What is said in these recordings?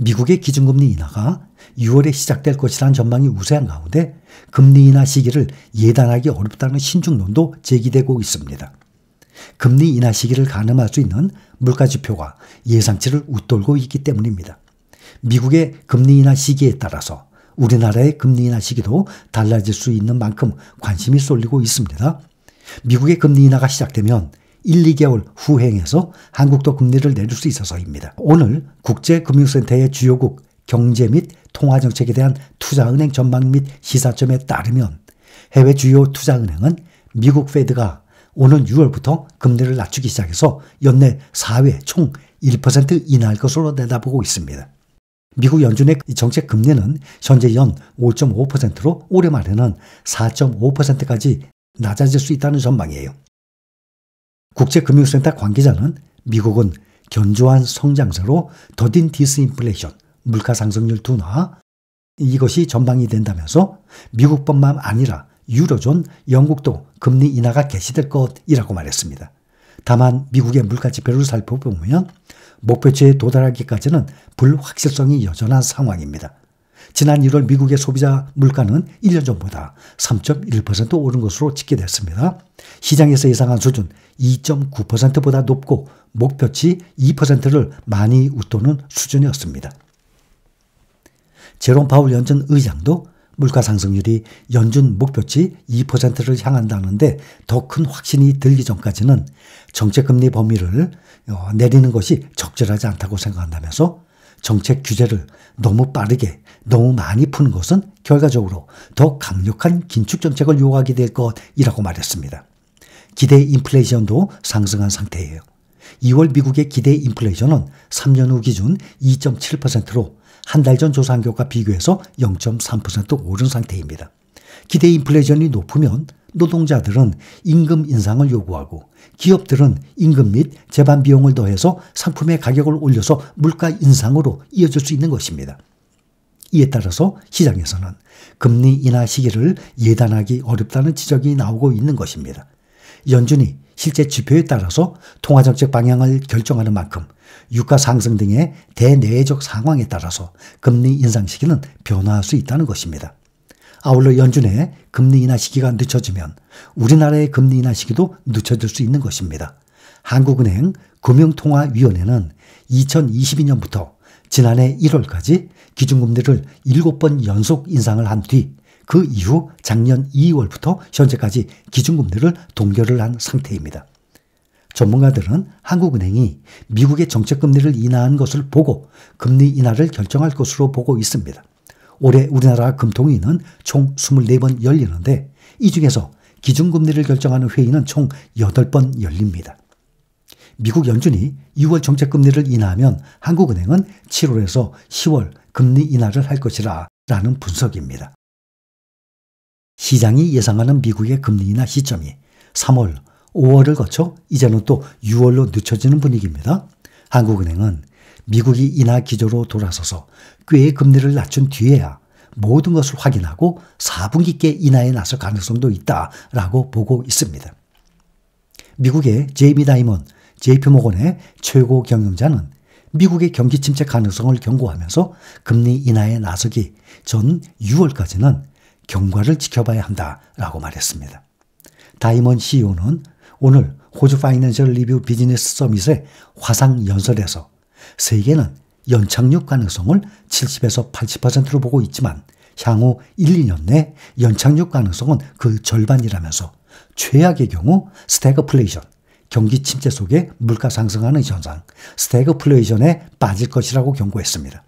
미국의 기준금리 인하가 6월에 시작될 것이라는 전망이 우세한 가운데 금리 인하 시기를 예단하기 어렵다는 신중론도 제기되고 있습니다. 금리 인하 시기를 가늠할 수 있는 물가 지표가 예상치를 웃돌고 있기 때문입니다. 미국의 금리 인하 시기에 따라서 우리나라의 금리 인하 시기도 달라질 수 있는 만큼 관심이 쏠리고 있습니다. 미국의 금리 인하가 시작되면 1, 2개월 후행해서 한국도 금리를 내릴 수 있어서입니다. 오늘 국제금융센터의 주요국 경제 및 통화정책에 대한 투자은행 전망 및 시사점에 따르면 해외 주요 투자은행은 미국 페드가 오는 6월부터 금리를 낮추기 시작해서 연내 4회 총 1% 인하할 것으로 내다보고 있습니다. 미국 연준의 정책 금리는 현재 연 5.5%로 올해 말에는 4.5%까지 낮아질 수 있다는 전망이에요. 국제금융센터 관계자는 미국은 견조한 성장세로 더딘 디스인플레이션, 물가상승률 둔화, 이것이 전망이 된다면서 미국뿐만 아니라 유로존, 영국도 금리 인하가 개시될 것이라고 말했습니다. 다만 미국의 물가 지표를 살펴보면 목표치에 도달하기까지는 불확실성이 여전한 상황입니다. 지난 1월 미국의 소비자 물가는 1년 전보다 3.1% 오른 것으로 집계됐습니다. 시장에서 예상한 수준 2.9%보다 높고 목표치 2%를 많이 웃도는 수준이었습니다. 제롬 파울 연준 의장도 물가 상승률이 연준 목표치 2%를 향한다는데 더 큰 확신이 들기 전까지는 정책금리 범위를 어, 내리는 것이 적절하지 않다고 생각한다면서 정책 규제를 너무 빠르게 너무 많이 푸는 것은 결과적으로 더 강력한 긴축 정책을 요구하게 될 것이라고 말했습니다. 기대 인플레이션도 상승한 상태예요. 2월 미국의 기대 인플레이션은 3년 후 기준 2.7%로 한 달 전 조사한 것과 비교해서 0.3% 오른 상태입니다. 기대 인플레이션이 높으면 노동자들은 임금 인상을 요구하고 기업들은 임금 및 재반 비용을 더해서 상품의 가격을 올려서 물가 인상으로 이어질 수 있는 것입니다. 이에 따라서 시장에서는 금리 인하 시기를 예단하기 어렵다는 지적이 나오고 있는 것입니다. 연준이 실제 지표에 따라서 통화정책 방향을 결정하는 만큼 유가 상승 등의 대내외적 상황에 따라서 금리 인상 시기는 변화할 수 있다는 것입니다. 아울러 연준의 금리 인하 시기가 늦춰지면 우리나라의 금리 인하 시기도 늦춰질 수 있는 것입니다. 한국은행 금융통화위원회는 2022년부터 지난해 1월까지 기준금리를 7번 연속 인상을 한 뒤 그 이후 작년 2월부터 현재까지 기준금리를 동결을 한 상태입니다. 전문가들은 한국은행이 미국의 정책금리를 인하한 것을 보고 금리 인하를 결정할 것으로 보고 있습니다. 올해 우리나라 금통위는 총 24번 열리는데 이 중에서 기준금리를 결정하는 회의는 총 8번 열립니다. 미국 연준이 6월 정책금리를 인하하면 한국은행은 7월에서 10월 금리 인하를 할 것이라 라는 분석입니다. 시장이 예상하는 미국의 금리 인하 시점이 3월, 5월을 거쳐 이제는 또 6월로 늦춰지는 분위기입니다. 한국은행은 미국이 인하 기조로 돌아서서 꽤 금리를 낮춘 뒤에야 모든 것을 확인하고 4분기께 인하에 나설 가능성도 있다라고 보고 있습니다. 미국의 제이미 다이먼, 제이피 모건의 최고 경영자는 미국의 경기 침체 가능성을 경고하면서 금리 인하에 나서기 전 6월까지는 경과를 지켜봐야 한다라고 말했습니다. 다이먼 CEO는 오늘 호주 파이낸셜 리뷰 비즈니스 서밋의 화상 연설에서 세계는 연착륙 가능성을 70에서 80%로 보고 있지만 향후 1, 2년 내 연착륙 가능성은 그 절반이라면서 최악의 경우 스태그플레이션, 경기 침체 속에 물가 상승하는 현상, 스태그플레이션에 빠질 것이라고 경고했습니다.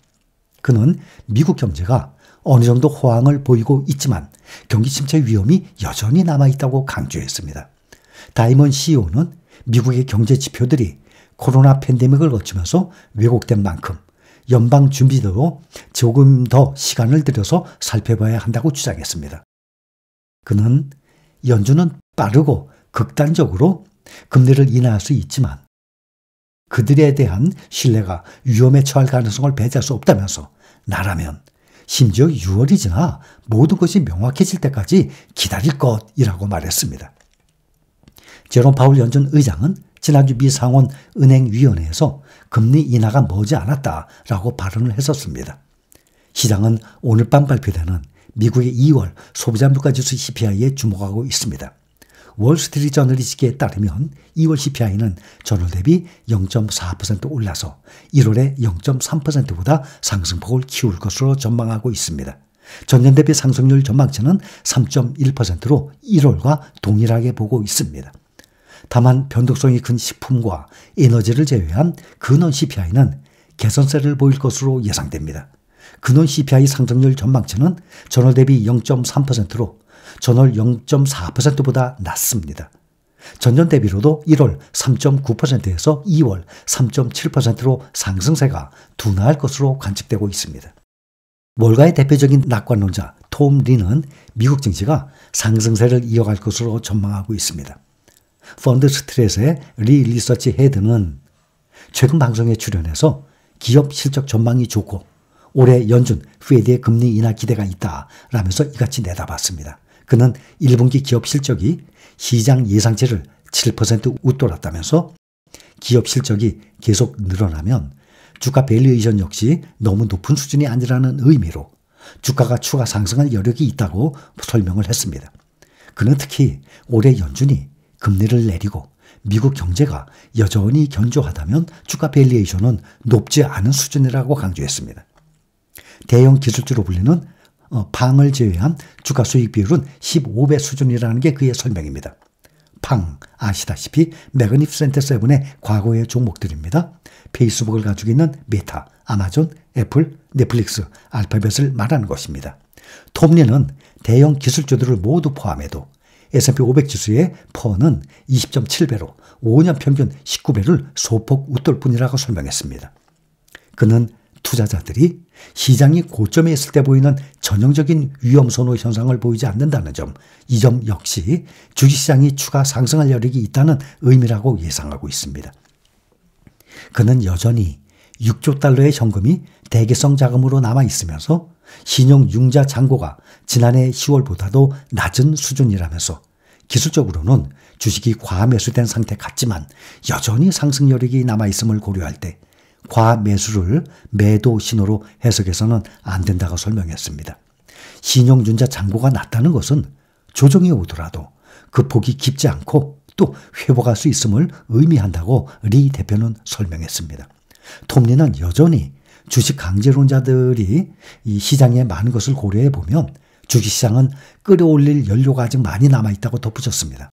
그는 미국 경제가 어느 정도 호황을 보이고 있지만 경기 침체 위험이 여전히 남아 있다고 강조했습니다. 다이먼 CEO는 미국의 경제 지표들이 코로나 팬데믹을 거치면서 왜곡된 만큼 연방 준비도 조금 더 시간을 들여서 살펴봐야 한다고 주장했습니다. 그는 연준은 빠르고 극단적으로 금리를 인하할 수 있지만 그들에 대한 신뢰가 위험에 처할 가능성을 배제할 수 없다면서 나라면 심지어 6월이 지나 모든 것이 명확해질 때까지 기다릴 것이라고 말했습니다. 제롬 파울 연준 의장은 지난주 미상원 은행위원회에서 금리 인하가 머지 않았다라고 발언을 했었습니다. 시장은 오늘 밤 발표되는 미국의 2월 소비자 물가지수 CPI에 주목하고 있습니다. 월스트리트 저널리스기에 따르면 2월 CPI는 전월 대비 0.4% 올라서 1월에 0.3%보다 상승폭을 키울 것으로 전망하고 있습니다. 전년 대비 상승률 전망치는 3.1%로 1월과 동일하게 보고 있습니다. 다만 변동성이 큰 식품과 에너지를 제외한 근원 CPI는 개선세를 보일 것으로 예상됩니다. 근원 CPI 상승률 전망치는 전월 대비 0.3%로 전월 0.4%보다 낮습니다. 전년 대비로도 1월 3.9%에서 2월 3.7%로 상승세가 둔화할 것으로 관측되고 있습니다. 월가의 대표적인 낙관론자 톰 리는 미국 증시가 상승세를 이어갈 것으로 전망하고 있습니다. 펀드 스트레스의 리 리서치 헤드는 최근 방송에 출연해서 기업 실적 전망이 좋고 올해 연준 페드의 금리 인하 기대가 있다 라면서 이같이 내다봤습니다. 그는 1분기 기업 실적이 시장 예상치를 7% 웃돌았다면서 기업 실적이 계속 늘어나면 주가 밸류에이션 역시 너무 높은 수준이 아니라는 의미로 주가가 추가 상승할 여력이 있다고 설명을 했습니다. 그는 특히 올해 연준이 금리를 내리고 미국 경제가 여전히 견조하다면 주가 밸리에이션은 높지 않은 수준이라고 강조했습니다. 대형 기술주로 불리는 어, 방을 제외한 주가 수익 비율은 15배 수준이라는 게 그의 설명입니다. 방, 아시다시피 매그니피센트 세븐의 과거의 종목들입니다. 페이스북을 가지고 있는 메타, 아마존, 애플, 넷플릭스, 알파벳을 말하는 것입니다. 톱리는 대형 기술주들을 모두 포함해도 S&P 500 지수의 퍼는 20.7배로 5년 평균 19배를 소폭 웃돌 뿐이라고 설명했습니다. 그는 투자자들이 시장이 고점에 있을 때 보이는 전형적인 위험 선호 현상을 보이지 않는다는 점, 이 점 역시 주식시장이 추가 상승할 여력이 있다는 의미라고 예상하고 있습니다. 그는 여전히 6조 달러의 현금이 대개성 자금으로 남아 있으면서 신용 융자 잔고가 지난해 10월보다도 낮은 수준이라면서 기술적으로는 주식이 과 매수된 상태 같지만 여전히 상승 여력이 남아 있음을 고려할 때 과 매수를 매도 신호로 해석해서는 안 된다고 설명했습니다. 신용 융자 잔고가 낮다는 것은 조정이 오더라도 그 폭이 깊지 않고 또 회복할 수 있음을 의미한다고 리 대표는 설명했습니다. 톱니는 여전히 주식 강제론자들이 이시장에 많은 것을 고려해 보면 주식시장은 끌어올릴 연료가 아직 많이 남아 있다고 덧붙였습니다.